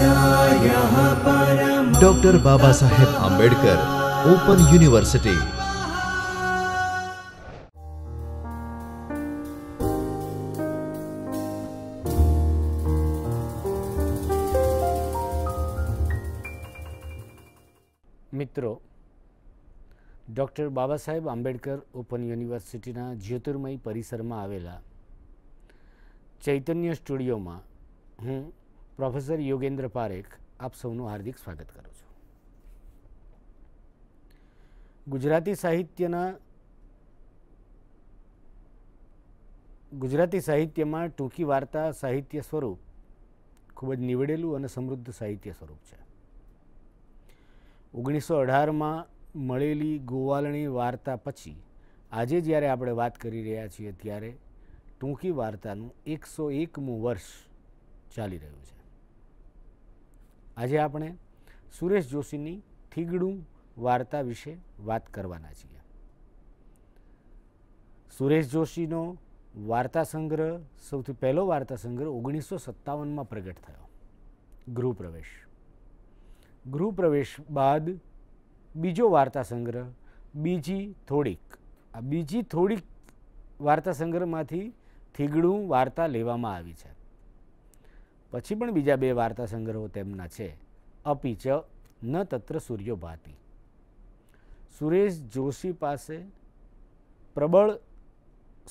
doctor Baba Saheb Ambedkar Open University મિત્રો doctor Baba Saheb Ambedkar open યુનિવર્સિટીના જ્યોતિર્મય પરિસરમાં આવેલા ચૈતન્ય સ્ટુડિયોમાં હું પ્રોફેસર યોગેન્દ્ર પારેખ આપ સૌનું હાર્દિક સ્વાગત કરું છું ગુજરાતી સાહિત્યના ગુજરાતી સાહિત્યમાં ટૂંકી વાર્તા સાહિત્ય સ્વરૂપ ખૂબ જ નિવડેલું અને સમૃદ્ધ સાહિત્ય સ્વરૂપ છે ઓગણીસો અઢારમાં મળેલી ગોવાલણી વાર્તા પછી આજે જ્યારે આપણે વાત કરી રહ્યા છીએ ત્યારે ટૂંકી વાર્તાનું એકસો એકમું વર્ષ ચાલી રહ્યું છે આજે આપણે સુરેશ જોશીની થીગડું વાર્તા વિશે વાત કરવાના છીએ સુરેશ જોશીનો વાર્તા સંગ્રહ સૌથી પહેલો વાર્તા સંગ્રહ ઓગણીસો સત્તાવનમાં પ્રગટ થયો ગૃહપ્રવેશ ગૃહપ્રવેશ બાદ બીજો વાર્તા સંગ્રહ બીજી થોડીક આ બીજી થોડીક વાર્તા સંગ્રહમાંથી થીગડું વાર્તા લેવામાં આવી છે પછી પણ બીજા બે વાર્તા સંગ્રહો તેમના છે અપિચ ન તત્ર સૂર્યોભાતી સુરેશ જોશી પાસે પ્રબળ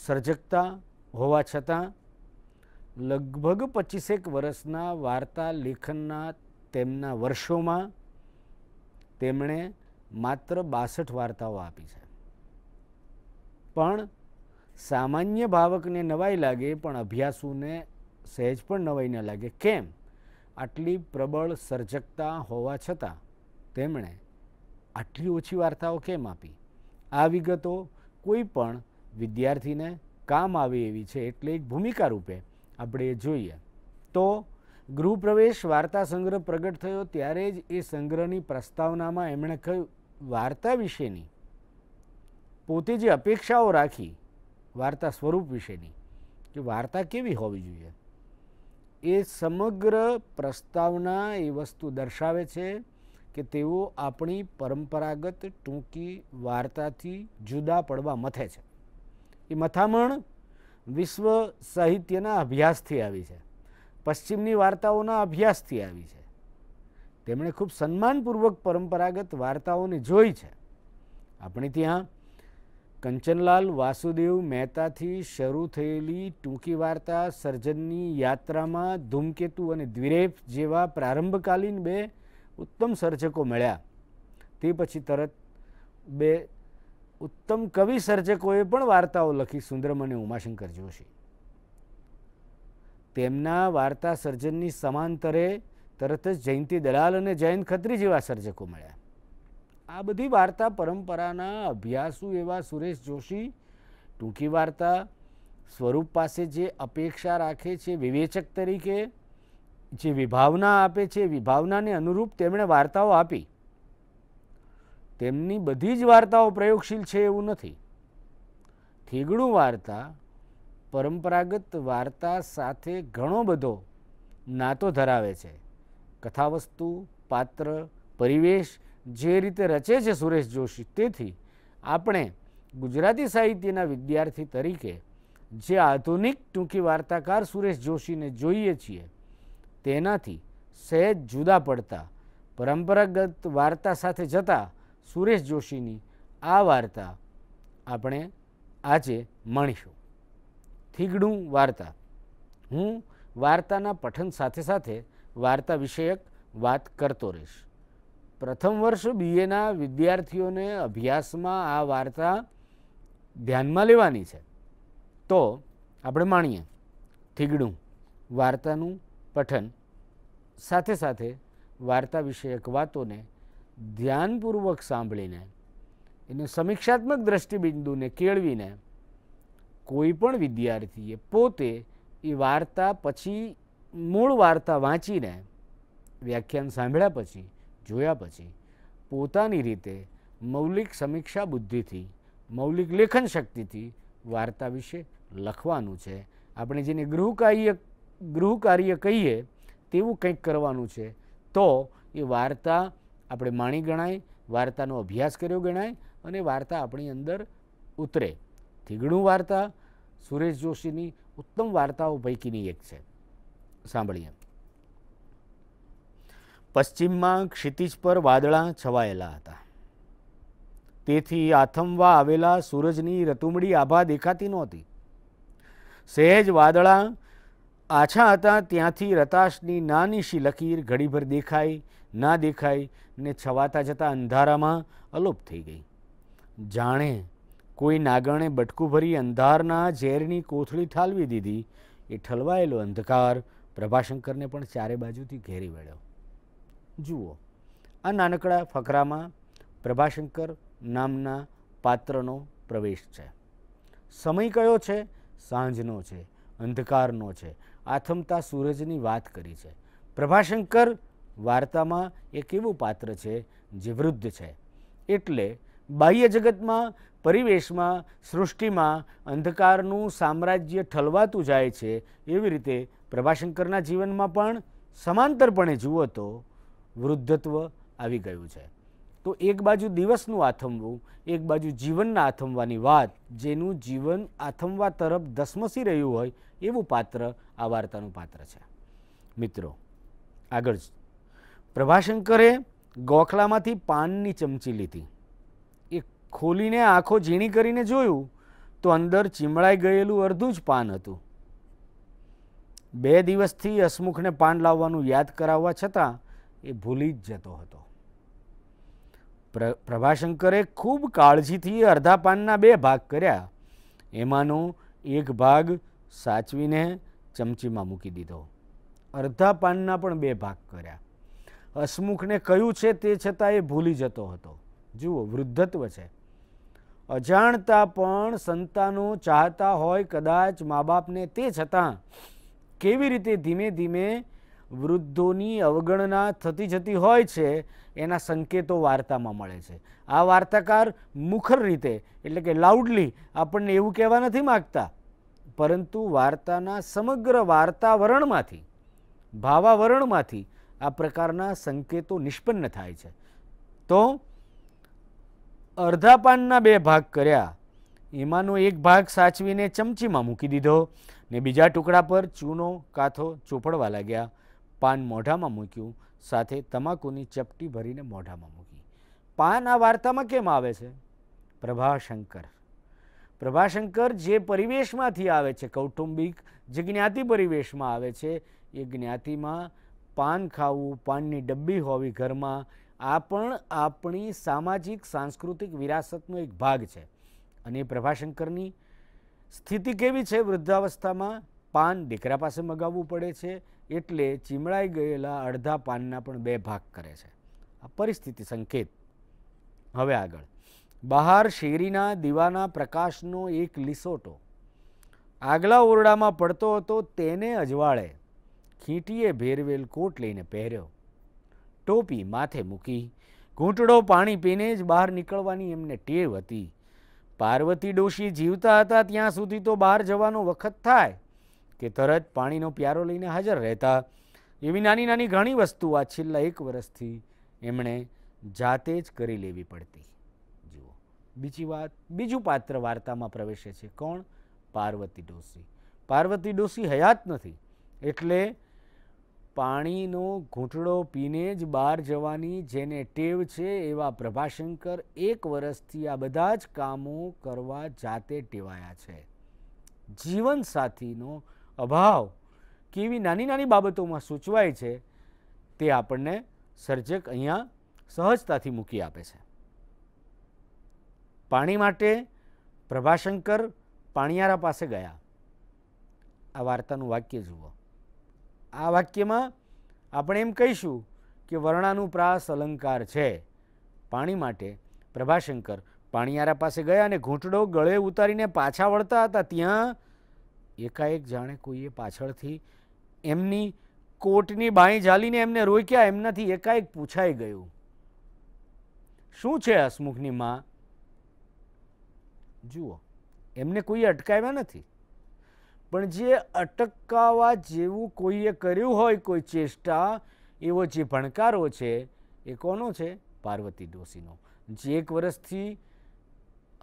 સર્જકતા હોવા છતાં લગભગ પચીસેક વર્ષના વાર્તા લેખનના તેમના વર્ષોમાં તેમણે માત્ર બાસઠ વાર્તાઓ આપી છે પણ સામાન્ય ભાવકને નવાઈ લાગે પણ અભ્યાસુને સહેજ પણ નવાઈ ન લાગે કેમ આટલી પ્રબળ સર્જકતા હોવા છતાં તેમણે આટલી ઓછી વાર્તાઓ કેમ આપી આ વિગતો કોઈ પણ વિદ્યાર્થીને કામ આવે એવી છે એટલે એક ભૂમિકા રૂપે આપણે જોઈએ તો ગૃહપ્રવેશ વાર્તા સંગ્રહ પ્રગટ થયો ત્યારે જ એ સંગ્રહની પ્રસ્તાવનામાં એમણે કહ્યું વાર્તા વિશેની પોતે જે અપેક્ષાઓ રાખી વાર્તા સ્વરૂપ વિશેની કે વાર્તા કેવી હોવી જોઈએ એ સમગ્ર પ્રસ્તાવના એ વસ્તુ દર્શાવે છે કે તેઓ આપણી પરંપરાગત ટૂંકી વાર્તાથી જુદા પડવા મથે છે એ મથામણ વિશ્વ સાહિત્યના અભ્યાસથી આવી છે પશ્ચિમની વાર્તાઓના અભ્યાસથી આવી છે તેમણે ખૂબ સન્માનપૂર્વક પરંપરાગત વાર્તાઓને જોઈ છે આપણે ત્યાં કંચનલાલ વાસુદેવ મહેતાથી શરૂ થયેલી ટૂંકી વાર્તા સર્જનની યાત્રામાં ધૂમકેતુ અને દ્વિરેપ જેવા પ્રારંભકાલીન બે ઉત્તમ સર્જકો મળ્યા તે પછી તરત બે ઉત્તમ કવિ સર્જકોએ પણ વાર્તાઓ લખી સુંદરમ અને ઉમાશંકર જોશી તેમના વાર્તા સર્જનની સમાંતરે તરત જ જયંતિ દલાલ અને જયંત ખત્રી જેવા સર્જકો મળ્યા આ બધી વાર્તા પરંપરાના અભ્યાસુ એવા સુરેશ જોશી ટૂંકી વાર્તા સ્વરૂપ પાસે જે અપેક્ષા રાખે છે વિવેચક તરીકે જે વિભાવના આપે છે વિભાવનાને અનુરૂપ તેમણે વાર્તાઓ આપી તેમની બધી જ વાર્તાઓ પ્રયોગશીલ છે એવું નથી થીગડું વાર્તા પરંપરાગત વાર્તા સાથે ઘણો બધો નાતો ધરાવે છે કથાવસ્તુ પાત્ર પરિવેશ જે રીતે રચે છે સુરેશ જોશી તેથી આપણે ગુજરાતી સાહિત્યના વિદ્યાર્થી તરીકે જે આધુનિક ટૂંકી વાર્તાકાર સુરેશ જોશીને જોઈએ છીએ તેનાથી સહેજ જુદા પડતા પરંપરાગત વાર્તા સાથે જતા સુરેશ જોશીની આ વાર્તા આપણે આજે માણીશું થીગડું વાર્તા હું વાર્તાના પઠન સાથે સાથે વાર્તા વિષયક વાત કરતો રહીશ પ્રથમ વર્ષ બીએના વિદ્યાર્થીઓને અભ્યાસમાં આ વાર્તા ધ્યાનમાં લેવાની છે તો આપણે માણીએ થીગડું વાર્તાનું પઠન સાથે સાથે વાર્તા વિષયક વાતોને ધ્યાનપૂર્વક સાંભળીને એને સમીક્ષાત્મક દ્રષ્ટિબિંદુને કેળવીને કોઈ પણ વિદ્યાર્થીએ પોતે એ વાર્તા પછી મૂળ વાર્તા વાંચીને વ્યાખ્યાન સાંભળ્યા પછી જોયા પછી પોતાની રીતે મૌલિક સમીક્ષા બુદ્ધિથી મૌલિક લેખન શક્તિથી વાર્તા વિશે લખવાનું છે આપણે જેને ગૃહ કાર્ય ગૃહ કાર્ય કહીએ તેવું કંઈક કરવાનું છે તો એ વાર્તા આપણે માણી ગણાય વાર્તાનો અભ્યાસ કર્યો ગણાય અને વાર્તા આપણી અંદર ઉતરે થીગણું વાર્તા સુરેશ જોશીની ઉત્તમ વાર્તાઓ પૈકીની એક છે સાંભળીએ પશ્ચિમમાં ક્ષિતિજ પર વાદળાં છવાયેલા હતા તેથી આથમવા આવેલા સૂરજની રતુમડી આભા દેખાતી નહોતી સહેજ વાદળાં આછા હતા ત્યાંથી રતાશની નાની શી લકીર ઘડીભર દેખાઈ ના દેખાય ને છવાતા જતા અંધારામાં અલોપ થઈ ગઈ જાણે કોઈ નાગણે બટકું ભરી અંધારના ઝેરની કોથળી ઠાલવી દીધી એ ઠલવાયેલો અંધકાર પ્રભાશંકરને પણ ચારે બાજુથી ઘેરી વળ્યો જુઓ આ નાનકડા ફકરામાં પ્રભાશંકર નામના પાત્રનો પ્રવેશ છે સમય કયો છે સાંજનો છે અંધકારનો છે આથમતા સૂરજની વાત કરી છે પ્રભાશંકર વાર્તામાં એક એવું પાત્ર છે જે વૃદ્ધ છે એટલે બાહ્ય જગતમાં પરિવેશમાં સૃષ્ટિમાં અંધકારનું સામ્રાજ્ય ઠલવાતું જાય છે એવી રીતે પ્રભાશંકરના જીવનમાં પણ સમાંતરપણે જુઓ તો વૃદ્ધત્વ આવી ગયું છે તો એક બાજુ દિવસનું આથમવું એક બાજુ જીવનના આથમવાની વાત જેનું જીવન આથમવા તરફ ધસમસી રહ્યું હોય એવું પાત્ર આ વાર્તાનું પાત્ર છે મિત્રો આગળ પ્રભાશંકરે ગોખલામાંથી પાનની ચમચી લીધી એ ખોલીને આંખો ઝીણી કરીને જોયું તો અંદર ચીમળાઈ ગયેલું અડધું જ પાન હતું બે દિવસથી હસમુખને પાન લાવવાનું યાદ કરાવવા છતાં એ ભૂલી જ જતો હતો પ્ર પ્રભાશંકરે ખૂબ કાળજીથી અર્ધા પાનના બે ભાગ કર્યા એમાંનો એક ભાગ સાચવીને ચમચીમાં મૂકી દીધો અર્ધા પાનના પણ બે ભાગ કર્યા હસમુખને કયું છે તે છતાં એ ભૂલી જતો હતો જુઓ વૃદ્ધત્વ છે અજાણતા પણ સંતાનો ચાહતા હોય કદાચ મા બાપને તે છતાં કેવી રીતે ધીમે ધીમે વૃદ્ધોની અવગણના થતી જતી હોય છે એના સંકેતો વાર્તામાં મળે છે આ વાર્તાકાર મુખર રીતે એટલે કે લાઉડલી આપણને એવું કહેવા નથી માગતા પરંતુ વાર્તાના સમગ્ર વાર્તાવરણમાંથી ભાવાવરણમાંથી આ પ્રકારના સંકેતો નિષ્પન્ન થાય છે તો અડધા પાનના બે ભાગ કર્યા એમાંનો એક ભાગ સાચવીને ચમચીમાં મૂકી દીધો ને બીજા ટુકડા પર ચૂનો કાથો ચોપડવા લાગ્યા પાન મોઢામાં મૂક્યું સાથે તમાકુની ચપટી ભરીને મોઢામાં મૂકી પાન આ વાર્તામાં કેમ આવે છે પ્રભાશંકર પ્રભાશંકર જે પરિવેશમાંથી આવે છે કૌટુંબિક જે જ્ઞાતિ પરિવેશમાં આવે છે એ જ્ઞાતિમાં પાન ખાવું પાનની ડબ્બી હોવી ઘરમાં આ પણ આપણી સામાજિક સાંસ્કૃતિક વિરાસતનો એક ભાગ છે અને પ્રભાશંકરની સ્થિતિ કેવી છે વૃદ્ધાવસ્થામાં પાન દીકરા પાસે મગાવવું પડે છે એટલે ચીમળાઈ ગયેલા અડધા પાનના પણ બે ભાગ કરે છે આ પરિસ્થિતિ સંકેત હવે આગળ બહાર શેરીના દીવાના પ્રકાશનો એક લીસોટો આગલા ઓરડામાં પડતો હતો તેને અજવાળે ખીંટીએ ભેરવેલ કોટ લઈને પહેર્યો ટોપી માથે મૂકી ઘૂંટડો પાણી પીને જ બહાર નીકળવાની એમને ટેવ હતી પાર્વતી ડોશી જીવતા હતા ત્યાં સુધી તો બહાર જવાનો વખત થાય કે તરત પાણીનો પ્યારો લઈને હાજર રહેતા એવી નાની નાની ઘણી વસ્તુ આ છેલ્લા એક વર્ષથી એમણે જાતે જ કરી લેવી પડતી જુઓ બીજી વાત બીજું પાત્ર વાર્તામાં પ્રવેશે છે કોણ પાર્વતી ડોસી પાર્વતી ડોસી હયાત નથી એટલે પાણીનો ઘૂંટડો પીને જ બહાર જવાની જેને ટેવ છે એવા પ્રભાશંકર એક વર્ષથી આ બધા જ કામો કરવા જાતે ટેવાયા છે જીવનસાથીનો અભાવ કેવી નાની નાની બાબતોમાં સૂચવાય છે તે આપણને સર્જક અહીંયા સહજતાથી મૂકી આપે છે પાણી માટે પ્રભાશંકર પાણિયારા પાસે ગયા આ વાર્તાનું વાક્ય જુઓ આ વાક્યમાં આપણે એમ કહીશું કે વર્ણાનુપ્રાસ અલંકાર છે પાણી માટે પ્રભાશંકર પાણિયારા પાસે ગયા અને ઘૂંટડો ગળે ઉતારીને પાછા વળતા હતા ત્યાં એકાએક જાણે કોઈએ પાછળથી એમની કોટની બાઈ ઝાલીને એમને રોક્યા એમનાથી એકાએક પૂછાઈ ગયું શું છે હસમુખની માં જુઓ એમને કોઈએ અટકાવ્યા નથી પણ જે અટકાવવા જેવું કોઈએ કર્યું હોય કોઈ ચેષ્ટા એવો જે ભણકારો છે એ કોનો છે પાર્વતી ડોશીનો જે એક વર્ષથી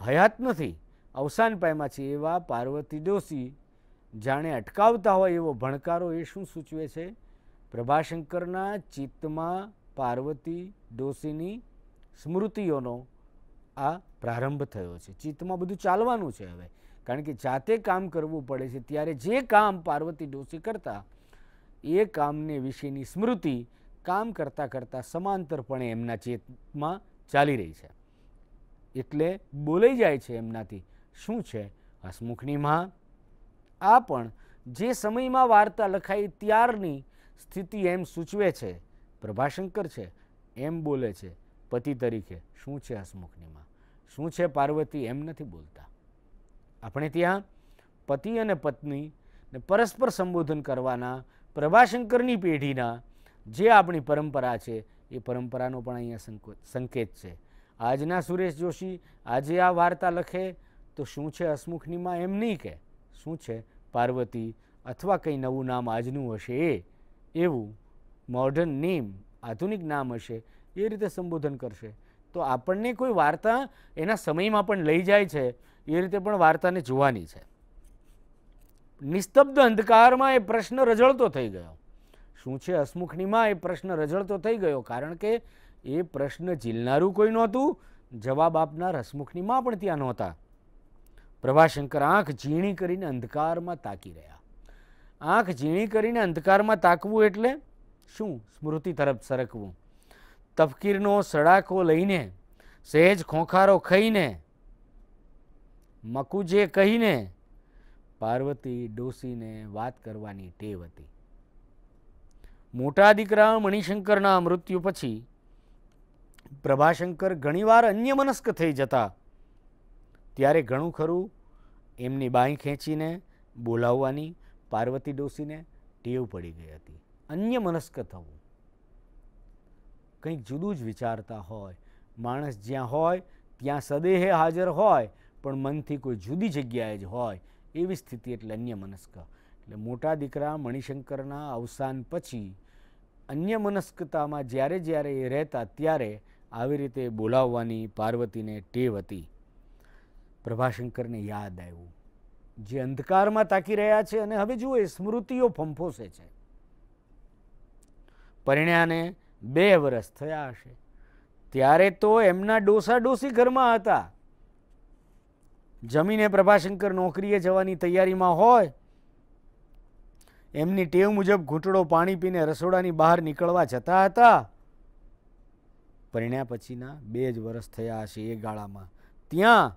હયાત નથી અવસાન પામ્યા છે એવા પાર્વતી ડોશી જાણે અટકાવતા હોય એવો ભણકારો એ શું સૂચવે છે પ્રભાશંકરના ચિત્તમાં પાર્વતી ડોસીની સ્મૃતિઓનો આ પ્રારંભ થયો છે ચિત્તમાં બધું ચાલવાનું છે હવે કારણ કે જાતે કામ કરવું પડે છે ત્યારે જે કામ પાર્વતી ડોસી કરતા એ કામને વિશેની સ્મૃતિ કામ કરતાં કરતાં સમાંતરપણે એમના ચેતમાં ચાલી રહી છે એટલે બોલાઈ જાય છે એમનાથી શું છે હસમુખની માં આ પણ જે સમયમાં વાર્તા લખાઈ ત્યારની સ્થિતિ એમ સૂચવે છે પ્રભાશંકર છે એમ બોલે છે પતિ તરીકે શું છે હસમુખનીમાં શું છે પાર્વતી એમ નથી બોલતા આપણે ત્યાં પતિ અને પત્નીને પરસ્પર સંબોધન કરવાના પ્રભાશંકરની પેઢીના જે આપણી પરંપરા છે એ પરંપરાનો પણ અહીંયા સંકેત છે આજના સુરેશ જોશી આજે આ વાર્તા લખે તો શું છે હસમુખનીમાં એમ નહીં કહે શું છે પાર્વતી અથવા કંઈ નવું નામ આજનું હશે એ એવું મોર્ડન નેમ આધુનિક નામ હશે એ રીતે સંબોધન કરશે તો આપણને કોઈ વાર્તા એના સમયમાં પણ લઈ જાય છે એ રીતે પણ વાર્તાને જોવાની છે નિસ્તબ્ધ અંધકારમાં એ પ્રશ્ન રજળતો થઈ ગયો શું છે હસમુખણીમાં એ પ્રશ્ન રજળતો થઈ ગયો કારણ કે એ પ્રશ્ન ઝીલનારું કોઈ નહોતું જવાબ આપનાર હસમુખણીમાં પણ ત્યાં નહોતા પ્રભાશંકર આંખ ઝીણી કરીને અંધકારમાં તાકી રહ્યા આંખ ઝીણી કરીને અંધકારમાં તાકવું એટલે શું સ્મૃતિ તરફ સરકવું તફકીરનો સડાકો લઈને સહેજ ખોખારો ખાઈને મકુજે કહીને પાર્વતી ડોસીને વાત કરવાની ટેવ હતી મોટા દીકરા મણિશંકરના મૃત્યુ પછી પ્રભાશંકર ઘણીવાર અન્યમનસ્ક થઈ જતા ત્યારે ઘણું ખરું એમની બાંય ખેંચીને બોલાવવાની પાર્વતી ડોસીને ટેવ પડી ગઈ હતી અન્ય મનસ્ક થવું કંઈક જુદું જ વિચારતા હોય માણસ જ્યાં હોય ત્યાં સદેહે હાજર હોય પણ મનથી કોઈ જુદી જગ્યાએ જ હોય એવી સ્થિતિ એટલે અન્ય મનસ્ક એટલે મોટા દીકરા મણિશંકરના અવસાન પછી અન્ય મનસ્કતામાં જ્યારે જ્યારે એ રહેતા ત્યારે આવી રીતે બોલાવવાની પાર્વતીને ટેવ હતી પ્રભાશંકરને યાદ આવ્યું જે અંધકારમાં તાકી રહ્યા છે અને હવે જુઓ એ સ્મૃતિઓ ફંફોસે છે પરિણ્યાને બે વર્ષ થયા હશે ત્યારે તો એમના ડોસા ડોસી ઘરમાં હતા જમીને પ્રભાશંકર નોકરીએ જવાની તૈયારીમાં હોય એમની ટેવ મુજબ ઘૂંટડો પાણી પીને રસોડાની બહાર નીકળવા જતા હતા પરિણ્યા પછીના બે જ વર્ષ થયા હશે એ ગાળામાં ત્યાં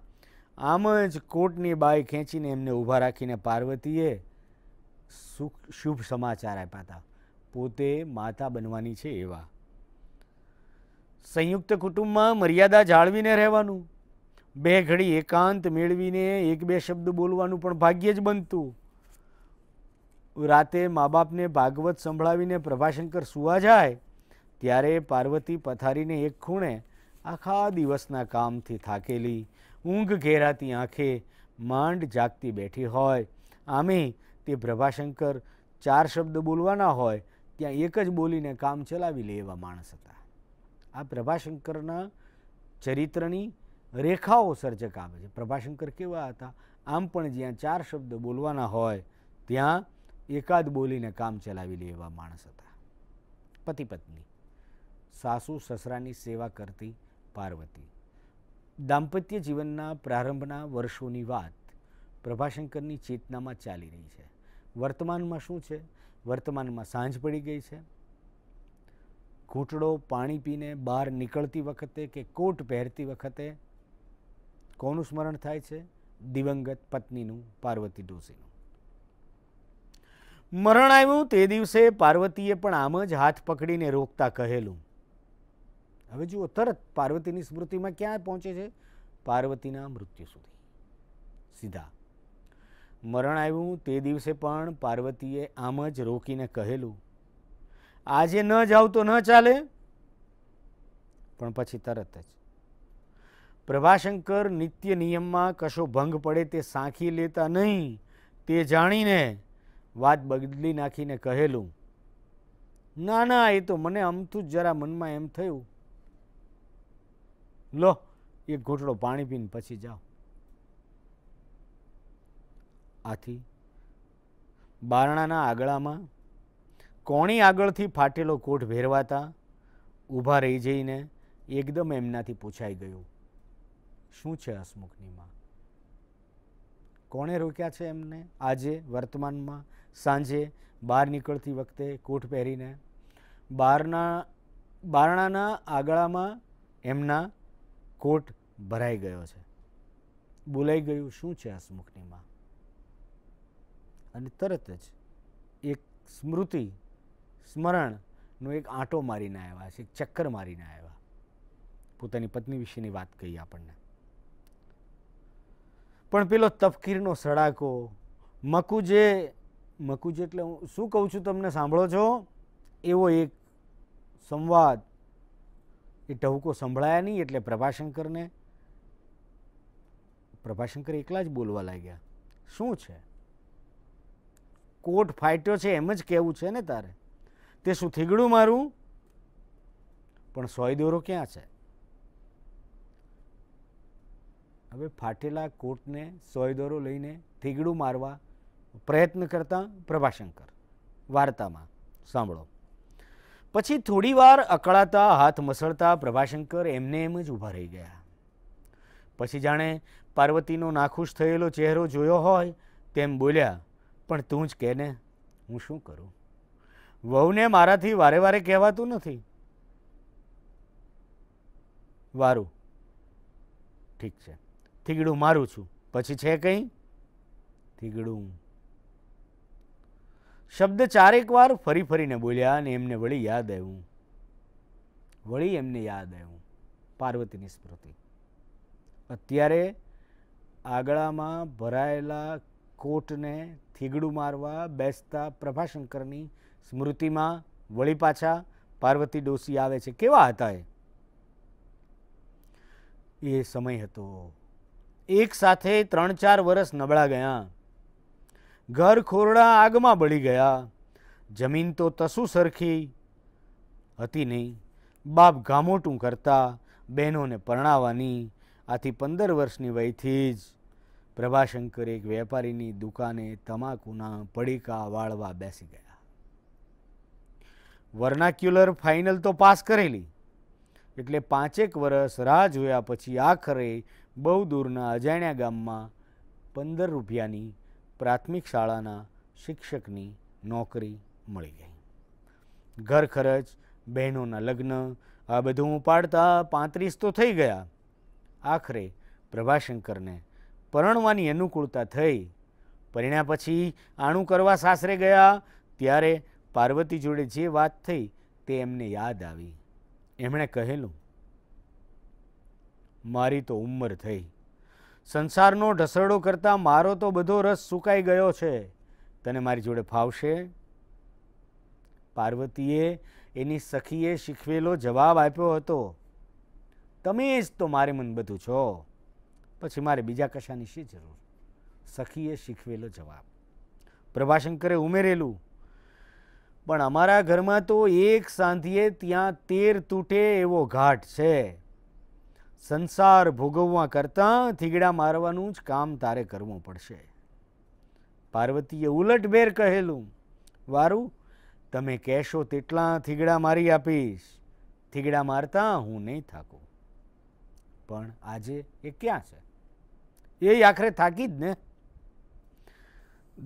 આમ જ કોટની બાય ખેંચીને એમને ઊભા રાખીને પાર્વતીએ સુખ શુભ સમાચાર આપ્યા હતા પોતે માતા બનવાની છે એવા સંયુક્ત કુટુંબમાં મર્યાદા જાળવીને રહેવાનું બે ઘડી એકાંત મેળવીને એક બે શબ્દ બોલવાનું પણ ભાગ્યે જ બનતું રાતે મા બાપને ભાગવત સંભળાવીને પ્રભાશંકર સુવા જાય ત્યારે પાર્વતી પથારીને એક ખૂણે આખા દિવસના કામથી થાકેલી ઊંઘ ઘેરાતી આંખે માંડ જાગતી બેઠી હોય આમે તે પ્રભાશંકર ચાર શબ્દ બોલવાના હોય ત્યાં એક જ બોલીને કામ ચલાવી લે એવા માણસ હતા આ પ્રભાશંકરના ચરિત્રની રેખાઓ સર્જક આવે છે પ્રભાશંકર કેવા હતા આમ પણ જ્યાં ચાર શબ્દ બોલવાના હોય ત્યાં એકાદ બોલીને કામ ચલાવી લે એવા માણસ હતા પતિ પત્ની સાસુ સસરાની સેવા કરતી પાર્વતી દાંપત્ય જીવનના પ્રારંભના વર્ષોની વાત પ્રભાશંકરની ચેતનામાં ચાલી રહી છે વર્તમાનમાં શું છે વર્તમાનમાં સાંજ પડી ગઈ છે ઘૂંટડો પાણી પીને બહાર નીકળતી વખતે કે કોટ પહેરતી વખતે કોનું સ્મરણ થાય છે દિવંગત પત્નીનું પાર્વતી ડોસીનું મરણ આવ્યું તે દિવસે પાર્વતીએ પણ આમ જ હાથ પકડીને રોકતા કહેલું હવે જુઓ તરત પાર્વતીની સ્મૃતિમાં ક્યાં પહોંચે છે પાર્વતીના મૃત્યુ સુધી સીધા મરણ આવ્યું તે દિવસે પણ પાર્વતીએ આમ જ રોકીને કહેલું આજે ન જાઉં તો ન ચાલે પણ પછી તરત જ પ્રભાશંકર નિત્ય નિયમમાં કશો ભંગ પડે તે સાંખી લેતા નહીં તે જાણીને વાત બદલી નાખીને કહેલું ના ના એ તો મને અમથું જ જરા મનમાં એમ થયું લો એક ઘૂંટડો પાણી પીને પછી જાઓ આથી બારણાના આગળામાં કોણી આગળથી ફાટેલો કોટ ભેરવાતા ઊભા રહી જઈને એકદમ એમનાથી પૂછાઈ ગયું શું છે હસમુખની માં કોણે રોક્યા છે એમને આજે વર્તમાનમાં સાંજે બહાર નીકળતી વખતે કોટ પહેરીને બારના બારણાના આગળામાં એમના કોટ ભરાઈ ગયો છે બોલાઈ ગયું શું છે આ હસમુખનીમાં અને તરત જ એક સ્મૃતિ સ્મરણનો એક આંટો મારીને આવ્યા છે એક ચક્કર મારીને આવ્યા પોતાની પત્ની વિશેની વાત કહી આપણને પણ પેલો તફકીરનો સડાકો મકુજે મકુજે એટલે હું શું કહું છું તમને સાંભળો છો એવો એક સંવાદ એ ટહુકો સંભળાયા નહીં એટલે પ્રભાશંકરને પ્રભાશંકર એકલા જ બોલવા લાગ્યા શું છે કોટ ફાટ્યો છે એમ જ કહેવું છે ને તારે તે શું થીગડું મારું પણ સોય દોરો ક્યાં છે હવે ફાટેલા કોટને સોય દોરો લઈને થીગડું મારવા પ્રયત્ન કરતા પ્રભાશંકર વાર્તામાં સાંભળો પછી થોડી વાર અકળાતા હાથ મસળતા પ્રભાશંકર એમને એમ જ ઊભા રહી ગયા પછી જાણે પાર્વતીનો નાખુશ થયેલો ચહેરો જોયો હોય તેમ બોલ્યા પણ તું જ કહેને હું શું કરું વહુને મારાથી વારે વારે કહેવાતું નથી વારું ઠીક છે થીગડું મારું છું પછી છે કંઈ થીગડું શબ્દ ચારેક વાર ફરી ફરીને બોલ્યા અને એમને વળી યાદ આવ્યું વળી એમને યાદ આવ્યું પાર્વતીની સ્મૃતિ અત્યારે આગળામાં ભરાયેલા કોટને થીગડું મારવા બેસતા પ્રભાશંકરની સ્મૃતિમાં વળી પાછા પાર્વતી ડોસી આવે છે કેવા હતા એ સમય હતો એક સાથે ત્રણ ચાર વર્ષ નબળા ગયા ઘર ખોરડા આગમાં બળી ગયા જમીન તો તસુ સરખી હતી નહીં બાપ ગામોટું કરતા બહેનોને પરણાવવાની આથી પંદર વર્ષની વયથી જ પ્રભાશંકર એક વેપારીની દુકાને તમાકુના પડીકા વાળવા બેસી ગયા વર્નાક્યુલર ફાઇનલ તો પાસ કરેલી એટલે પાંચેક વર્ષ રાહ જોયા પછી આખરે બહુ દૂરના અજાણ્યા ગામમાં પંદર રૂપિયાની પ્રાથમિક શાળાના શિક્ષકની નોકરી મળી ગઈ ઘર ખર્ચ બહેનોના લગ્ન આ બધું ઉપાડતા પાંત્રીસ તો થઈ ગયા આખરે પ્રભાશંકરને પરણવાની અનુકૂળતા થઈ પરિણ્યા પછી આણું કરવા સાસરે ગયા ત્યારે પાર્વતી જોડે જે વાત થઈ તે એમને યાદ આવી એમણે કહેલું મારી તો ઉંમર થઈ સંસારનો ઢસરડો કરતાં મારો તો બધો રસ સુકાઈ ગયો છે તને મારી જોડે ફાવશે પાર્વતીએ એની સખીએ શીખવેલો જવાબ આપ્યો હતો તમે જ તો મારે મન બધું છો પછી મારે બીજા કશાની શી જરૂર સખીએ શીખવેલો જવાબ પ્રભાશંકરે ઉમેરેલું પણ અમારા ઘરમાં તો એક સાંધીએ ત્યાં તેર તૂટે એવો ઘાટ છે સંસાર ભોગવવા કરતાં થીગડા મારવાનું જ કામ તારે કરવું પડશે પાર્વતીએ ઉલટબેર કહેલું વારું તમે કહેશો તેટલા થીગડા મારી આપીશ થીગડા મારતા હું નહીં થાકું પણ આજે એ ક્યાં છે એ આખરે થાકી જ ને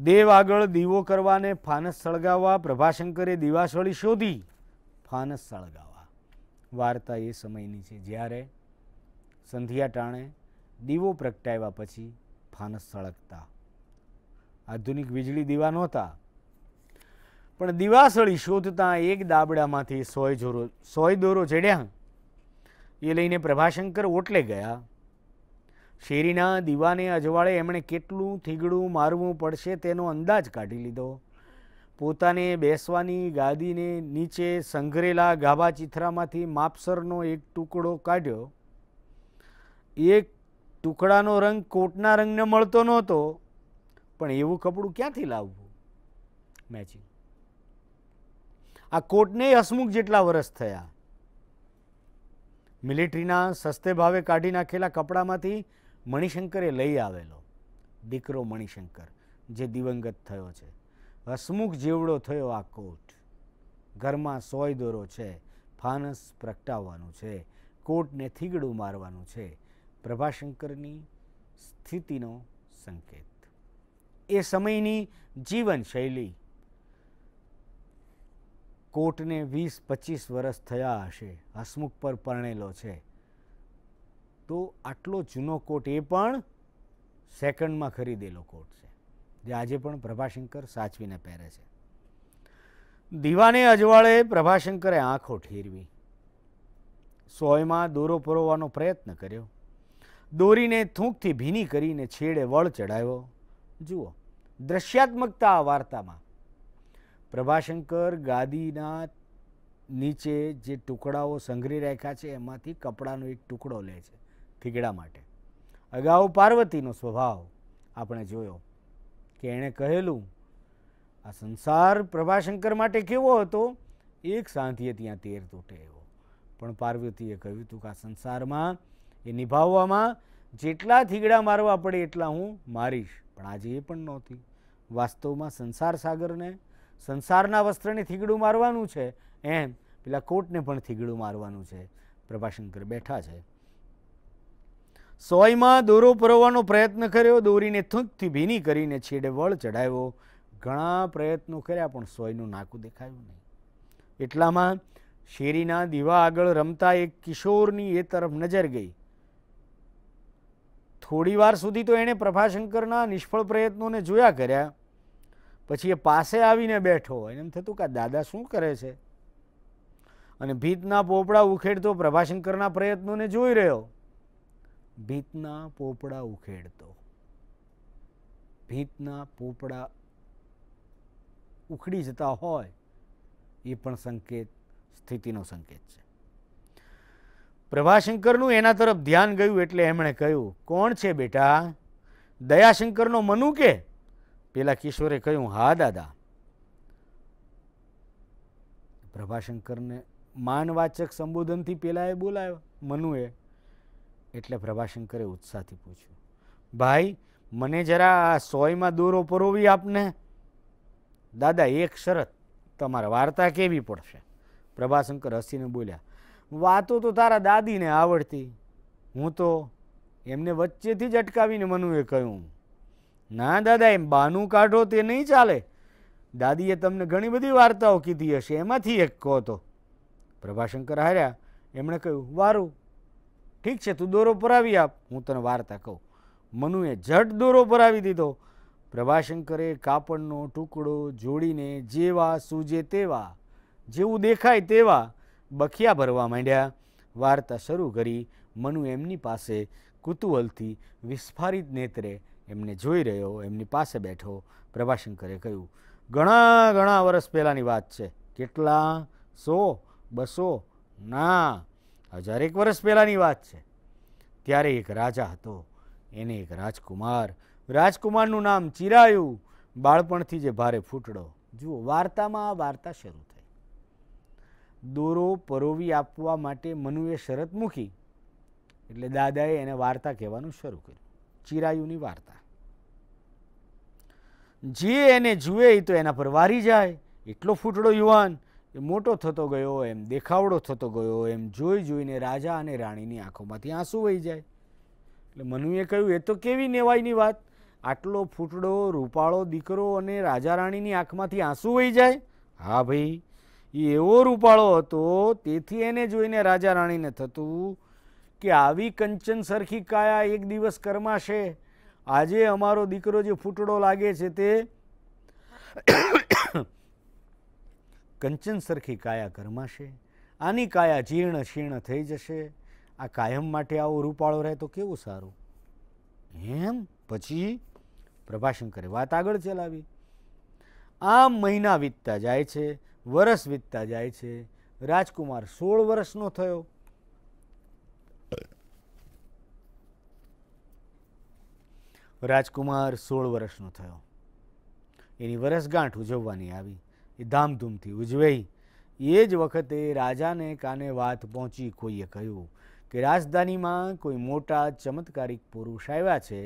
દેવ આગળ દીવો કરવાને ફાનસ સળગાવવા પ્રભાશંકરે દિવાસળી શોધી ફાનસ સળગાવવા વાર્તા એ સમયની છે જ્યારે સંધ્યા ટાણે દીવો પ્રગટાવ્યા પછી ફાનસ સળગતા આધુનિક વીજળી દીવા નહોતા પણ દીવાસળી શોધતા એક દાબડામાંથી સોય જોરો સોય દોરો ચડ્યા એ લઈને પ્રભાશંકર ઓટલે ગયા શેરીના દીવાને અજવાળે એમણે કેટલું થીગડું મારવું પડશે તેનો અંદાજ કાઢી લીધો પોતાને બેસવાની ગાદીને નીચે સંઘરેલા ગાભા ચિથરામાંથી માપસરનો એક ટુકડો કાઢ્યો એક ટુકડાનો રંગ કોટના રંગને મળતો નહોતો પણ એવું કપડું ક્યાંથી લાવવું મેચિંગ આ કોટને હસમુખ જેટલા વર્ષ થયા મિલિટરીના સસ્તે ભાવે કાઢી નાખેલા કપડામાંથી મણિશંકરે લઈ આવેલો દીકરો મણિશંકર જે દિવંગત થયો છે હસમુખ જેવડો થયો આ કોટ ઘરમાં સોય દોરો છે ફાનસ પ્રગટાવવાનું છે કોટને થીગડું મારવાનું છે પ્રભાશંકરની સ્થિતિનો સંકેત એ સમયની જીવનશૈલી કોટને વીસ પચીસ વર્ષ થયા હશે હસમુખ પર પરણેલો છે તો આટલો જૂનો કોટ એ પણ સેકન્ડમાં ખરીદેલો કોટ છે જે આજે પણ પ્રભાશંકર સાચવીને પહેરે છે દીવાને અજવાળે પ્રભાશંકરે આંખો ઠેરવી સોયમાં દોરો પરોવાનો પ્રયત્ન કર્યો દોરીને થૂંકથી ભીની કરીને છેડે વળ ચઢાવ્યો જુઓ દ્રશ્યાત્મકતા આ વાર્તામાં પ્રભાશંકર ગાદીના નીચે જે ટુકડાઓ સંઘરી રાખ્યા છે એમાંથી કપડાનો એક ટુકડો લે છે થીગડા માટે અગાઉ પાર્વતીનો સ્વભાવ આપણે જોયો કે એણે કહેલું આ સંસાર પ્રભાશંકર માટે કેવો હતો એક સાંધીએ ત્યાં તેર તૂટે એવો પણ પાર્વતીએ કહ્યું હતું કે આ સંસારમાં એ નિભાવવામાં જેટલા થીગડા મારવા પડે એટલા હું મારીશ પણ આજે એ પણ નહોતી વાસ્તવમાં સંસાર સાગરને સંસારના વસ્ત્રને થીગડું મારવાનું છે એમ પેલા કોટને પણ થીગડું મારવાનું છે પ્રભાશંકર બેઠા છે સોયમાં દોરો પરવાનો પ્રયત્ન કર્યો દોરીને થૂંકથી ભીની કરીને છેડે વળ ચડાવ્યો ઘણા પ્રયત્નો કર્યા પણ સોયનું નાકું દેખાયું નહીં એટલામાં શેરીના દીવા આગળ રમતા એક કિશોરની એ તરફ નજર ગઈ થોડી વાર સુધી તો એણે પ્રભાશંકરના નિષ્ફળ પ્રયત્નોને જોયા કર્યા પછી એ પાસે આવીને બેઠો એને એમ થતું કે દાદા શું કરે છે અને ભીતના પોપડા ઉખેડતો પ્રભાશંકરના પ્રયત્નોને જોઈ રહ્યો ભીતના પોપડા ઉખેડતો ભીતના પોપડા ઉખડી જતા હોય એ પણ સંકેત સ્થિતિનો સંકેત છે પ્રભાશંકરનું એના તરફ ધ્યાન ગયું એટલે એમણે કહ્યું કોણ છે બેટા દયાશંકરનો મનુ કે પેલા કિશોરે કહ્યું હા દાદા પ્રભાશંકરને માનવાચક સંબોધનથી પહેલાં એ બોલાયો મનુએ એટલે પ્રભાશંકરે ઉત્સાહથી પૂછ્યું ભાઈ મને જરા આ સોયમાં દોરો પરોવી આપને દાદા એક શરત તમારે વાર્તા કેવી પડશે પ્રભાશંકર હસીને બોલ્યા વાતો તો તારા દાદીને આવડતી હું તો એમને વચ્ચેથી જ અટકાવીને મનુએ કહ્યું ના દાદા એમ બાનું કાઢો તે નહીં ચાલે દાદીએ તમને ઘણી બધી વાર્તાઓ કીધી હશે એમાંથી એક કહો તો પ્રભાશંકર હાર્યા એમણે કહ્યું વારું ઠીક છે તું દોરો પરાવી આપ હું તને વાર્તા કહું મનુએ ઝટ દોરો પરાવી દીધો પ્રભાશંકરે કાપડનો ટુકડો જોડીને જેવા સૂજે તેવા જેવું દેખાય તેવા બખિયા ભરવા માંડ્યા વાર્તા શરૂ કરી મનુ એમની પાસે કુતૂહલથી વિસ્ફારિત નેત્રે એમને જોઈ રહ્યો એમની પાસે બેઠો પ્રભાશંકરે કહ્યું ઘણા ઘણા વર્ષ પહેલાંની વાત છે કેટલા સો બસો ના હજારેક વર્ષ પહેલાંની વાત છે ત્યારે એક રાજા હતો એને એક રાજકુમાર રાજકુમારનું નામ ચિરાયું બાળપણથી જે ભારે ફૂટડો જુઓ વાર્તામાં આ વાર્તા શરૂ દોરો પરોવી આપવા માટે મનુએ શરત મૂકી એટલે દાદાએ એને વાર્તા કહેવાનું શરૂ કર્યું ચિરાયુની વાર્તા જે એને જુએ તો એના પર વારી જાય એટલો ફૂટડો યુવાન એ મોટો થતો ગયો એમ દેખાવડો થતો ગયો એમ જોઈ જોઈને રાજા અને રાણીની આંખોમાંથી આંસુ વહી જાય એટલે મનુએ કહ્યું એ તો કેવી નેવાયની વાત આટલો ફૂટડો રૂપાળો દીકરો અને રાજા રાણીની આંખમાંથી આંસુ વહી જાય હા ભાઈ એ એવો રૂપાળો હતો તેથી એને જોઈને રાજા રાણીને થતું કે આવી કંચન સરખી કાયા એક દિવસ કરમાશે આજે અમારો દીકરો જે ફૂટડો લાગે છે તે કંચન સરખી કાયા કરમાશે આની કાયા જીર્ણ શીર્ણ થઈ જશે આ કાયમ માટે આવો રૂપાળો રહે તો કેવું સારું એમ પછી પ્રભાશંકરે વાત આગળ ચલાવી આમ મહિના વીતતા જાય છે વરસ વીતતા જાય છે રાજકુમાર સોળ વર્ષનો થયો રાજકુમાર સોળ વર્ષનો થયો એની વરસગાંઠ ઉજવવાની આવી એ ધામધૂમથી ઉજવાઈ એ જ વખતે રાજાને કાને વાત પહોંચી કોઈએ કહ્યું કે રાજધાનીમાં કોઈ મોટા ચમત્કારિક પુરુષ આવ્યા છે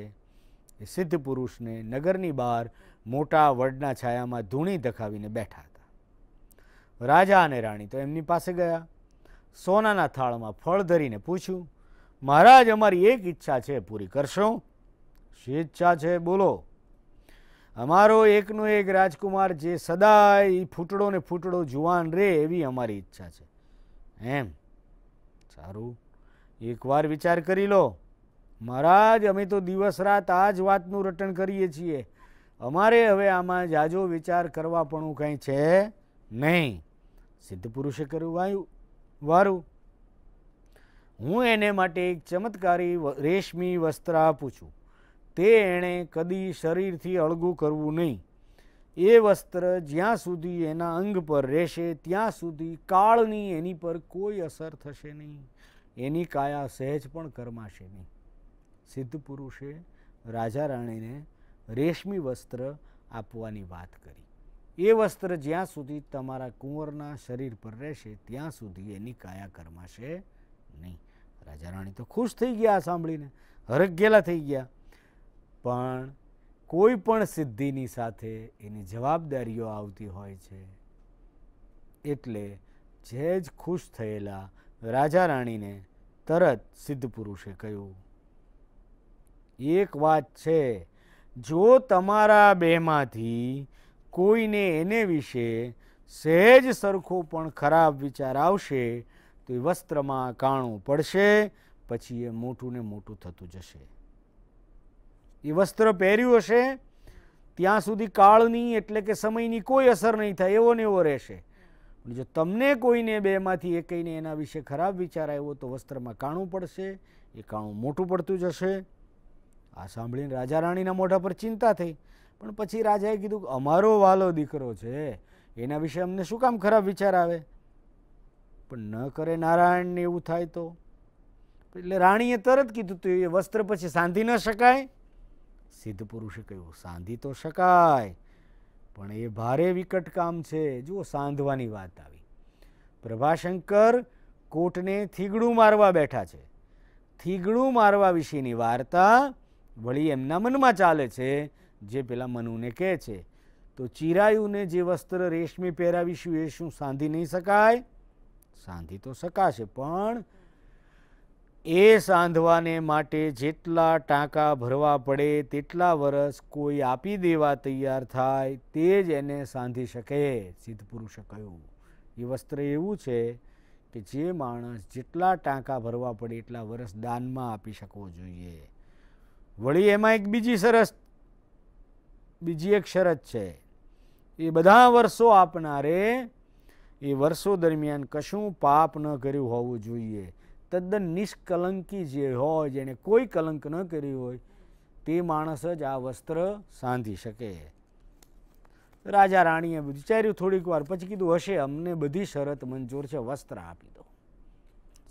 એ સિદ્ધ પુરુષને નગરની બહાર મોટા વડના છાયામાં ધૂણી ધખાવીને બેઠા રાજા અને રાણી તો એમની પાસે ગયા સોનાના થાળમાં ફળ ધરીને પૂછ્યું મહારાજ અમારી એક ઈચ્છા છે પૂરી કરશો શી ઈચ્છા છે બોલો અમારો એકનો એક રાજકુમાર જે સદાય ફૂટડો ને ફૂટડો જુવાન રહે એવી અમારી ઈચ્છા છે એમ સારું એકવાર વિચાર કરી લો મહારાજ અમે તો દિવસ રાત આ જ વાતનું રટણ કરીએ છીએ અમારે હવે આમાં જાજો વિચાર કરવા પણ કંઈ છે નહીં સિદ્ધ પુરુષે કર્યું વાયુ વારું હું એને માટે એક ચમત્કારી રેશમી વસ્ત્ર આપું છું તે એણે કદી શરીરથી અળગું કરવું નહીં એ વસ્ત્ર જ્યાં સુધી એના અંગ પર રહેશે ત્યાં સુધી કાળની એની પર કોઈ અસર થશે નહીં એની કાયા સહેજ પણ કરમાશે નહીં સિદ્ધ પુરુષે રાજા રાણીને રેશમી વસ્ત્ર આપવાની વાત કરી એ વસ્ત્ર જ્યાં સુધી તમારા કુંવરના શરીર પર રહેશે ત્યાં સુધી એની કાયા કરમાશે નહીં રાજા રાણી તો ખુશ થઈ ગયા સાંભળીને હરગેલા થઈ ગયા પણ કોઈ પણ સિદ્ધિની સાથે એની જવાબદારીઓ આવતી હોય છે એટલે જે જ ખુશ થયેલા રાજા રાણીને તરત સિદ્ધ પુરુષે કહ્યું એક વાત છે જો તમારા બેમાંથી કોઈને એને વિશે સહેજ સરખો પણ ખરાબ વિચાર આવશે તો એ વસ્ત્રમાં કાણું પડશે પછી એ મોટું ને મોટું થતું જશે એ વસ્ત્ર પહેર્યું હશે ત્યાં સુધી કાળની એટલે કે સમયની કોઈ અસર નહીં થાય એવો ને એવો રહેશે જો તમને કોઈને બેમાંથી એકઈને એના વિશે ખરાબ વિચાર આવ્યો તો વસ્ત્રમાં કાણું પડશે એ કાણું મોટું પડતું જશે આ સાંભળીને રાજા રાણીના મોઢા પર ચિંતા થઈ પણ પછી રાજાએ કીધું કે અમારો વાલો દીકરો છે એના વિશે અમને શું કામ ખરાબ વિચાર આવે પણ ન કરે નારાયણને એવું થાય તો એટલે રાણીએ તરત કીધું તું એ વસ્ત્ર પછી સાંધી ન શકાય સિદ્ધ પુરુષે કહ્યું સાંધી તો શકાય પણ એ ભારે વિકટ કામ છે જુઓ સાંધવાની વાત આવી પ્રભાશંકર કોટને થીગડું મારવા બેઠા છે થીગડું મારવા વિશેની વાર્તા વળી એમના મનમાં ચાલે છે જે પેલા મનુને કહે છે તો ચિરાયુને જે વસ્ત્ર રેશમી પહેરાવીશું એ શું સાંધી નહીં શકાય સાંધી તો શકાશે પણ એ સાંધવાને માટે જેટલા ટાંકા ભરવા પડે તેટલા વરસ કોઈ આપી દેવા તૈયાર થાય તે જ એને સાંધી શકે સિદ્ધ પુરુષે કહ્યું એ વસ્ત્ર એવું છે કે જે માણસ જેટલા ટાંકા ભરવા પડે એટલા વરસ દાનમાં આપી શકવો જોઈએ વળી એમાં એક બીજી સરસ બીજી એક શરત છે એ બધા વર્ષો આપનારે એ વર્ષો દરમિયાન કશું પાપ ન કર્યું હોવું જોઈએ તદ્દન નિષ્કલંકી જે હોય જેણે કોઈ કલંક ન કર્યું હોય તે માણસ જ આ વસ્ત્ર સાંધી શકે રાજા રાણીએ વિચાર્યું થોડીક વાર પછી કીધું હશે અમને બધી શરત મંજૂર છે વસ્ત્ર આપી દો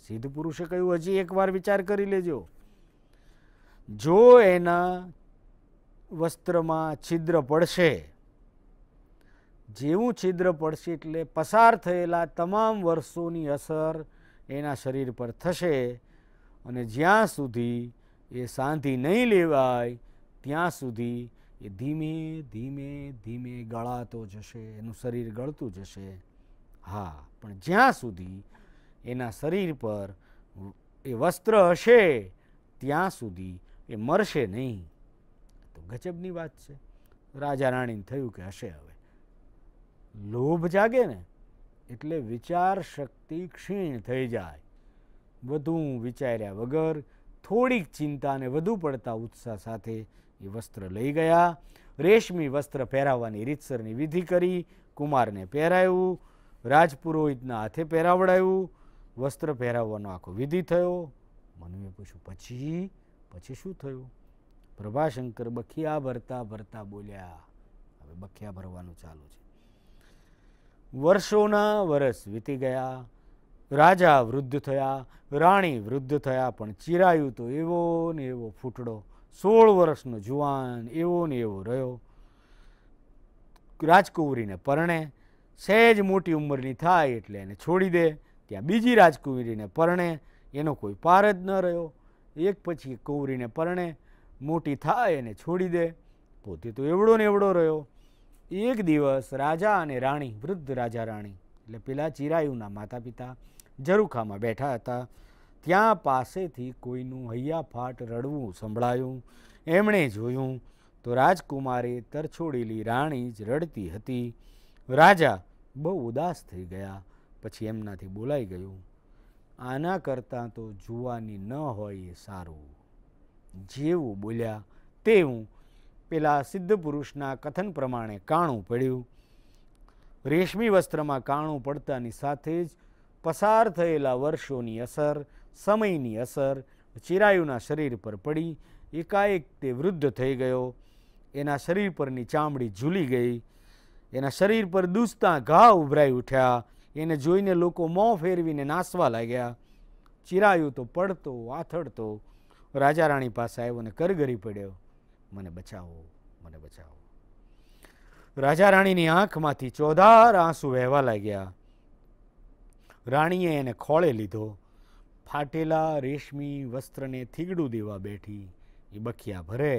સિદ્ધ પુરુષે કહ્યું હજી એકવાર વિચાર કરી લેજો જો એના વસ્ત્રમાં છિદ્ર પડશે જેવું છિદ્ર પડશે એટલે પસાર થયેલા તમામ વર્ષોની અસર એના શરીર પર થશે અને જ્યાં સુધી એ શાંતિ નહીં લેવાય ત્યાં સુધી એ ધીમે ધીમે ધીમે ગળાતો જશે એનું શરીર ગળતું જશે હા પણ જ્યાં સુધી એના શરીર પર એ વસ્ત્ર હશે ત્યાં સુધી એ મરશે નહીં ગજબની વાત છે રાજા રાણીને થયું કે હશે હવે લોભ જાગે ને એટલે વિચાર શક્તિ ક્ષીણ થઈ જાય વધુ વિચાર્યા વગર થોડીક ચિંતાને વધુ પડતા ઉત્સાહ સાથે એ વસ્ત્ર લઈ ગયા રેશમી વસ્ત્ર પહેરાવવાની રીતસરની વિધિ કરી કુમારને પહેરાયું રાજપુરોહિતના હાથે પહેરાવડાયું વસ્ત્ર પહેરાવવાનો આખો વિધિ થયો મનુએ પૂછ્યું પછી પછી શું થયું પ્રભાશંકર બખિયા ભરતા ભરતા બોલ્યા હવે બખિયા ભરવાનું ચાલુ છે વર્ષોના વરસ વીતી ગયા રાજા વૃદ્ધ થયા રાણી વૃદ્ધ થયા પણ ચિરાયું તો એવો ને એવો ફૂટડો સોળ વર્ષનો જુવાન એવો ને એવો રહ્યો રાજકુંવરીને પરણે સહેજ મોટી ઉંમરની થાય એટલે એને છોડી દે ત્યાં બીજી રાજકુંવરીને પરણે એનો કોઈ પાર જ ન રહ્યો એક પછી કુંવરીને પરણે મોટી થાય એને છોડી દે પોતે તો એવડો ને એવડો રહ્યો એક દિવસ રાજા અને રાણી વૃદ્ધ રાજા રાણી એટલે પેલા ચિરાયુના માતા પિતા ઝરૂખામાં બેઠા હતા ત્યાં પાસેથી કોઈનું હૈયાફાટ રડવું સંભળાયું એમણે જોયું તો રાજકુમારે તરછોડેલી રાણી જ રડતી હતી રાજા બહુ ઉદાસ થઈ ગયા પછી એમનાથી બોલાઈ ગયું આના કરતાં તો જુવાની ન હોય એ સારું જેવું બોલ્યા તેવું પેલા સિદ્ધ પુરુષના કથન પ્રમાણે કાણું પડ્યું રેશમી વસ્ત્રમાં કાણું પડતાની સાથે જ પસાર થયેલા વર્ષોની અસર સમયની અસર ચિરાયુના શરીર પર પડી એકાએક તે વૃદ્ધ થઈ ગયો એના શરીર પરની ચામડી ઝૂલી ગઈ એના શરીર પર દૂસતા ઘા ઉભરાઈ ઉઠ્યા એને જોઈને લોકો મોં ફેરવીને નાસવા લાગ્યા ચિરાયુ તો પડતો આથડતો રાજા રાણી પાસે આવ્યો અને કરગરી પડ્યો મને બચાવો મને બચાવો રાજા રાણીની આંખમાંથી ચોધાર આંસુ વહેવા લાગ્યા રાણીએ એને ખોળે લીધો ફાટેલા રેશમી વસ્ત્રને થીગડું દેવા બેઠી એ બખિયા ભરે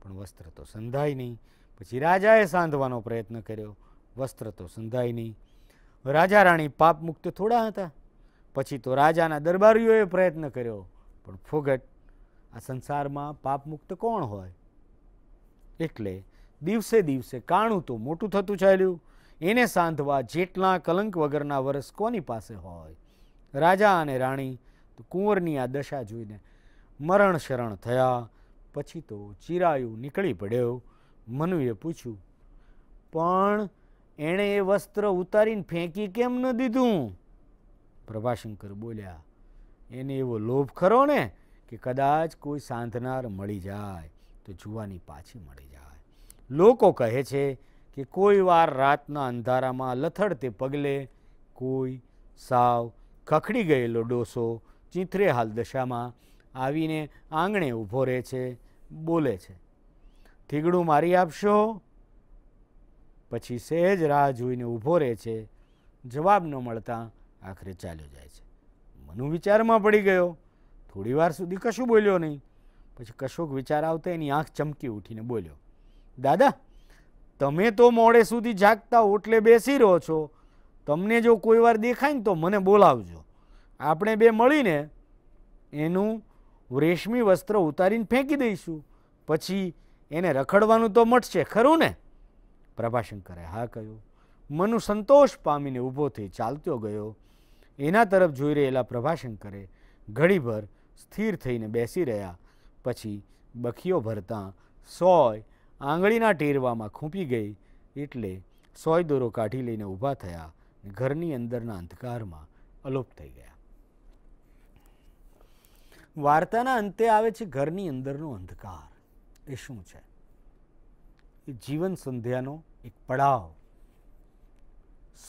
પણ વસ્ત્ર તો સંધાય નહીં પછી રાજાએ સાંધવાનો પ્રયત્ન કર્યો વસ્ત્ર તો સંધાય નહીં રાજા રાણી પાપ મુક્ત થોડા હતા પછી તો રાજાના દરબારીઓએ પ્રયત્ન કર્યો પણ ફોગટ આ સંસારમાં પાપમુક્ત કોણ હોય એટલે દિવસે દિવસે કાણું તો મોટું થતું ચાલ્યું એને સાંધવા જેટલા કલંક વગરના વરસ કોની પાસે હોય રાજા અને રાણી તો કુંવરની આ દશા જોઈને મરણ શરણ થયા પછી તો ચિરાયું નીકળી પડ્યો મનુએ પૂછ્યું પણ એણે એ વસ્ત્ર ઉતારીને ફેંકી કેમ ન દીધું પ્રભાશંકર બોલ્યા એને એવો લોભ ખરો ને કે કદાચ કોઈ સાંધનાર મળી જાય તો જુવાની પાછી મળી જાય લોકો કહે છે કે કોઈ વાર રાતના અંધારામાં લથડતે પગલે કોઈ સાવ ખખડી ગયેલો ડોસો ચીંથરેહાલ દશામાં આવીને આંગણે ઊભો રહે છે બોલે છે થીગડું મારી આપશો પછી સહેજ રાહ જોઈને ઊભો રહે છે જવાબ ન મળતા આખરે ચાલ્યો જાય છે મનુ વિચારમાં પડી ગયો થોડીવાર સુધી કશું બોલ્યો નહીં પછી કશોક વિચાર આવતા એની આંખ ચમકી ઉઠીને બોલ્યો દાદા તમે તો મોડે સુધી જાગતા ઓટલે બેસી રહો છો તમને જો કોઈ વાર દેખાય ને તો મને બોલાવજો આપણે બે મળીને એનું રેશમી વસ્ત્ર ઉતારીને ફેંકી દઈશું પછી એને રખડવાનું તો મટશે ખરું ને પ્રભાશંકરે હા કહ્યું મનુ સંતોષ પામીને ઊભો થઈ ચાલતો ગયો એના તરફ જોઈ રહેલા પ્રભાશંકરે ઘડીભર સ્થિર થઈને બેસી રહ્યા પછી બખીઓ ભરતા સોય આંગળીના ટેરવામાં ખૂંપી ગઈ એટલે સોય દોરો કાઢી લઈને ઊભા થયા ઘરની અંદરના અંધકારમાં અલોપ થઈ ગયા વાર્તાના અંતે આવે છે ઘરની અંદરનો અંધકાર એ શું છે એ જીવન સંધ્યાનો એક પડાવ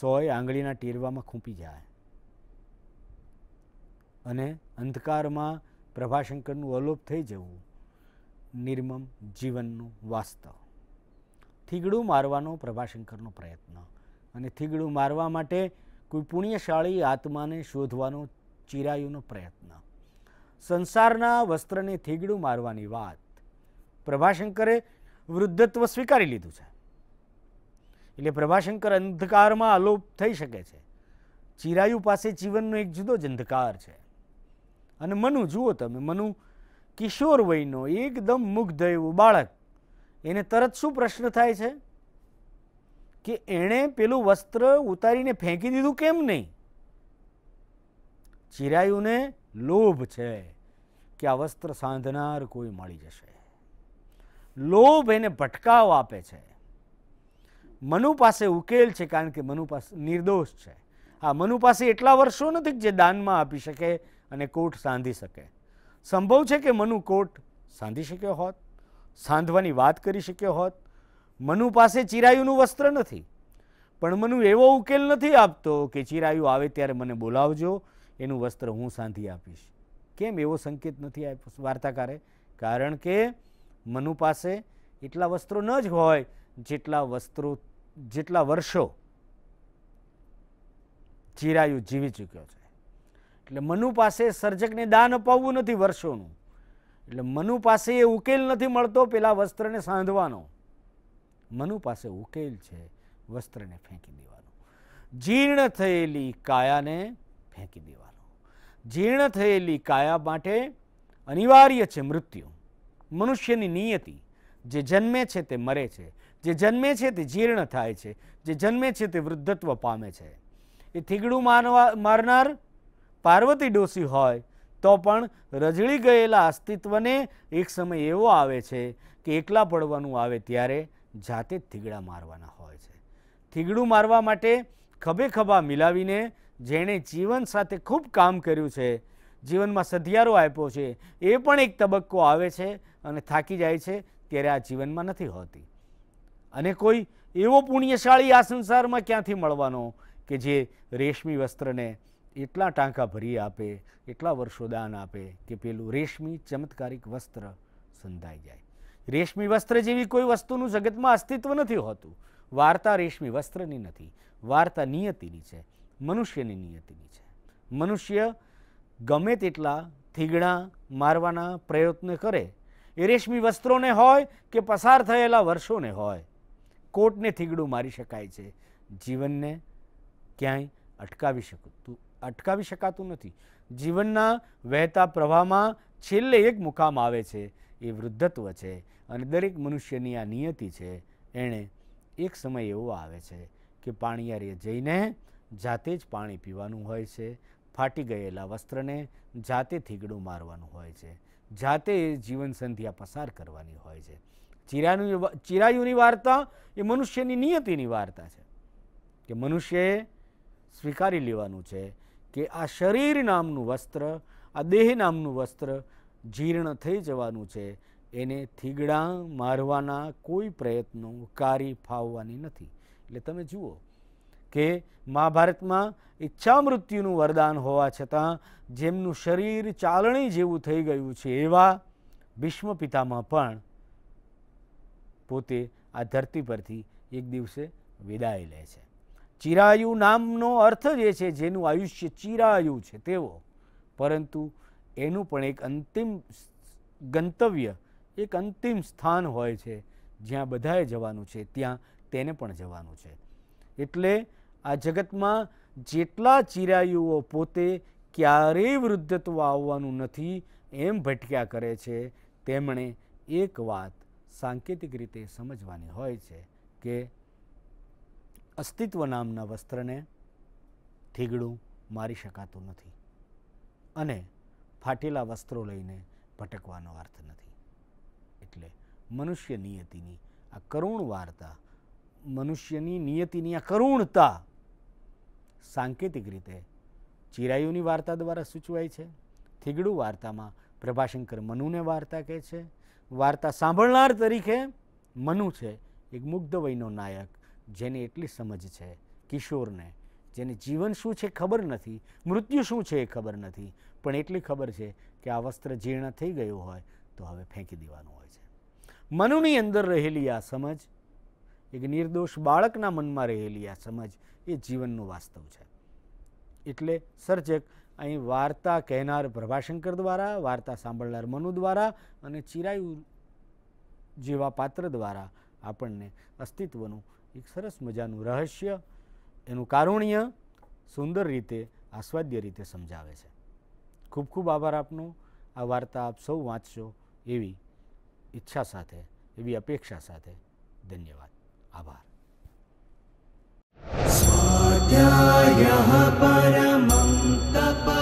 સોય આંગળીના ટેરવામાં ખૂંપી જાય અને અંધકારમાં પ્રભાશંકરનું અલોપ થઈ જવું નિર્મમ જીવનનું વાસ્તવ થીગડું મારવાનો પ્રભાશંકરનો પ્રયત્ન અને થીગડું મારવા માટે કોઈ પુણ્યશાળી આત્માને શોધવાનો ચિરાયુનો પ્રયત્ન સંસારના વસ્ત્રને થીગડું મારવાની વાત પ્રભાશંકરે વૃદ્ધત્વ સ્વીકારી લીધું છે એટલે પ્રભાશંકર અંધકારમાં અલોપ થઈ શકે છે ચિરાયુ પાસે જીવનનો એક જુદો જ અંધકાર છે અને મનુ જુઓ તમે મનુ કિશોર વયનો એકદમ મુગ્ધ એવું બાળક એને તરત શું પ્રશ્ન થાય છે કે એણે પેલું વસ્ત્ર ઉતારીને ફેંકી દીધું કેમ નહીં ચિરાયુને લોભ છે કે આ વસ્ત્ર સાંધનાર કોઈ મળી જશે લોભ એને ભટકાવ આપે છે મનુ પાસે ઉકેલ છે કારણ કે મનુ પાસે નિર્દોષ છે આ મનુ પાસે એટલા વર્ષો નથી જે દાનમાં આપી શકે અને કોટ સાંધી શકે સંભવ છે કે મનુ કોટ સાંધી શક્યો હોત સાંધવાની વાત કરી શક્યો હોત મનુ પાસે ચિરાયુનું વસ્ત્ર નથી પણ મનુ એવો ઉકેલ નથી આપતો કે ચિરાયુ આવે ત્યારે મને બોલાવજો એનું વસ્ત્ર હું સાંધી આપીશ કેમ એવો સંકેત નથી આપ્યો વાર્તાકારે કારણ કે મનુ પાસે એટલા વસ્ત્રો ન જ હોય જેટલા વસ્ત્રો જેટલા વર્ષો ચિરાયુ જીવી ચૂક્યો છે એટલે મનુ પાસે સર્જકને દાન અપાવવું નથી વર્ષોનું એટલે મનુ પાસે એ ઉકેલ નથી મળતો પેલા વસ્ત્રને સાંધવાનો મનુ પાસે ઉકેલ છે વસ્ત્રને ફેંકી દેવાનું જીર્ણ થયેલી કાયાને ફેંકી દેવાનો જીર્ણ થયેલી કાયા માટે અનિવાર્ય છે મૃત્યુ મનુષ્યની નિયતિ જે જન્મે છે તે મરે છે જે જન્મે છે તે જીર્ણ થાય છે જે જન્મે છે તે વૃદ્ધત્વ પામે છે એ થીગડું મારનાર પાર્વતી ડોસી હોય તો પણ રજળી ગયેલા અસ્તિત્વને એક સમય એવો આવે છે કે એકલા પડવાનું આવે ત્યારે જાતે જ થીગડા મારવાના હોય છે થીગડું મારવા માટે ખભે ખભા મિલાવીને જેણે જીવન સાથે ખૂબ કામ કર્યું છે જીવનમાં સધિયારો આપ્યો છે એ પણ એક તબક્કો આવે છે અને થાકી જાય છે ત્યારે આ જીવનમાં નથી હોતી અને કોઈ એવો પુણ્યશાળી આ સંસારમાં ક્યાંથી મળવાનો કે જે રેશમી વસ્ત્રને એટલા ટાંકા ભરી આપે એટલા વર્ષો દાન આપે કે પેલું રેશમી ચમત્કારિક વસ્ત્ર સંધાઈ જાય રેશમી વસ્ત્ર જેવી કોઈ વસ્તુનું જગતમાં અસ્તિત્વ નથી હોતું વાર્તા રેશમી વસ્ત્રની નથી વાર્તા નિયતિની છે મનુષ્યની નિયતિની છે મનુષ્ય ગમે તેટલા થીગડા મારવાના પ્રયત્ન કરે એ રેશમી વસ્ત્રોને હોય કે પસાર થયેલા વર્ષોને હોય કોટને થીગડું મારી શકાય છે જીવનને ક્યાંય અટકાવી શકતું અટકાવી શકાતું નથી જીવનના વહેતા પ્રવાહમાં છેલ્લે એક મુકામ આવે છે એ વૃદ્ધત્વ છે અને દરેક મનુષ્યની આ નિયતિ છે એણે એક સમય એવો આવે છે કે પાણીયારીએ જઈને જાતે જ પાણી પીવાનું હોય છે ફાટી ગયેલા વસ્ત્રને જાતે થીગડું મારવાનું હોય છે જાતે જીવન સંધ્યા પસાર કરવાની હોય છે ચિરાનું ચિરાયુની વાર્તા એ મનુષ્યની નિયતિની વાર્તા છે કે મનુષ્યએ સ્વીકારી લેવાનું છે કે આ શરીર નામનું વસ્ત્ર આ દેહ નામનું વસ્ત્ર જીર્ણ થઈ જવાનું છે એને થીગડા મારવાના કોઈ પ્રયત્નો કારી ફાવવાની નથી એટલે તમે જુઓ કે મહાભારતમાં ઈચ્છા મૃત્યુનું વરદાન હોવા છતાં જેમનું શરીર ચાલણી જેવું થઈ ગયું છે એવા ભીષ્મ પિતામાં પણ પોતે આ ધરતી પરથી એક દિવસે વિદાય લે છે ચિરાયુ નામનો અર્થ જે છે જેનું આયુષ્ય ચિરાયુ છે તેવો પરંતુ એનું પણ એક અંતિમ ગંતવ્ય એક અંતિમ સ્થાન હોય છે જ્યાં બધાએ જવાનું છે ત્યાં તેને પણ જવાનું છે એટલે આ જગતમાં જેટલા ચિરાયુઓ પોતે ક્યારેય વૃદ્ધત્વ આવવાનું નથી એમ ભટક્યા કરે છે તેમણે એક વાત સાંકેતિક રીતે સમજવાની હોય છે કે અસ્તિત્વ નામના વસ્ત્રને ઠીગડું મારી શકાતું નથી અને ફાટેલા વસ્ત્રો લઈને ભટકવાનો અર્થ નથી એટલે મનુષ્ય નિયતિની આ કરુણ વાર્તા મનુષ્યની નિયતિની આ કરુણતા સાંકેતિક રીતે ચિરાયુની વાર્તા દ્વારા સૂચવાય છે થીગડું વાર્તામાં પ્રભાશંકર મનુને વાર્તા કહે છે વાર્તા સાંભળનાર તરીકે મનુ છે એક મુગ્ધ વયનો નાયક જેની એટલી સમજ છે કિશોરને જેને જીવન શું છે ખબર નથી મૃત્યુ શું છે એ ખબર નથી પણ એટલી ખબર છે કે આ વસ્ત્ર જીર્ણ થઈ ગયું હોય તો હવે ફેંકી દેવાનું હોય છે મનની અંદર રહેલી આ સમજ એક નિર્દોષ બાળકના મનમાં રહેલી આ સમજ એ જીવનનું વાસ્તવ છે એટલે સર્જક અહીં વાર્તા કહેનાર પ્રભાશંકર દ્વારા વાર્તા સાંભળનાર મનુ દ્વારા અને ચિરાયુ જેવા પાત્ર દ્વારા આપણને અસ્તિત્વનું એક સરસ મજાનું રહસ્ય એનું કારુણ્ય સુંદર રીતે આસ્વાદ્ય રીતે સમજાવે છે ખૂબ ખૂબ આભાર આપનો આ વાર્તા આપ સૌ વાંચશો એવી ઈચ્છા સાથે એવી અપેક્ષા સાથે ધન્યવાદ આભાર પરમં તપ